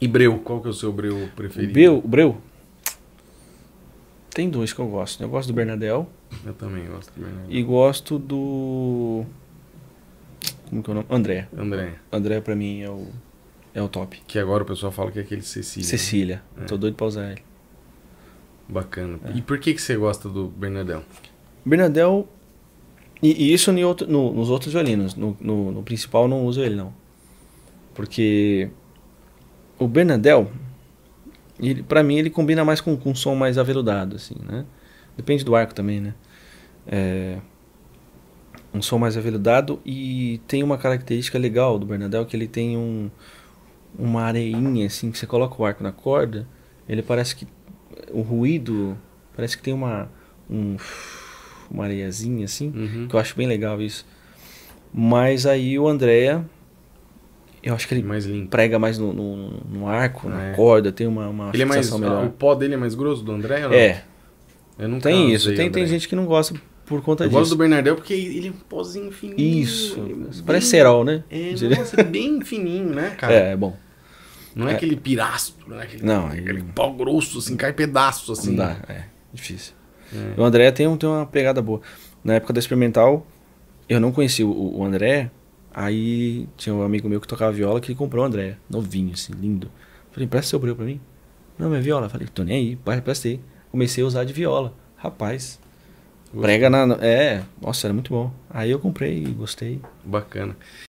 E breu, qual que é o seu breu preferido? Breu, breu? Tem dois que eu gosto. Eu gosto do Bernadel. Eu também gosto do Bernadel. E gosto do... Como que é o nome? André. André. André pra mim é o, é o top. Que agora o pessoal fala que é aquele Cecília. Né? Cecília. Né? Tô doido pra usar ele. Bacana. É. E por que, que você gosta do Bernadel? Bernadel... E, e isso no, no, nos outros violinos. No, no, no principal não uso ele, não. Porque o Bernadel, ele, pra mim, ele combina mais com, com um som mais aveludado, assim, né? Depende do arco também, né? É, um som mais aveludado e tem uma característica legal do Bernadel que ele tem um, uma areinha, assim, que você coloca o arco na corda, ele parece que o ruído, parece que tem uma, um, uma areiazinha, assim, uhum. que eu acho bem legal isso. Mas aí o andréa eu acho que ele mais limpo. prega mais no, no, no arco, é. na corda, tem uma, uma ele é mais, melhor. Ah, o pó dele é mais grosso do André? Ou não? É. Eu não tem isso. Tem, tem gente que não gosta por conta eu disso. Eu gosto do Bernardel porque ele é um pozinho fininho. Isso. É bem, Parece cerol, né? É, Direito. é bem fininho, né, cara? É, é bom. Não é, é aquele pirastro, né? Aquele, não. Aquele ele... pó grosso, assim, cai pedaço, assim. Não dá, é. Difícil. É. O André tem, um, tem uma pegada boa. Na época da Experimental, eu não conheci o, o André Aí tinha um amigo meu que tocava viola que comprou o André, novinho, assim, lindo. Falei, empresta seu breu pra mim. Não, minha viola. Falei, tô nem aí, pai, aí. Comecei a usar de viola. Rapaz. Gostei. Prega na. É, nossa, era muito bom. Aí eu comprei e gostei. Bacana.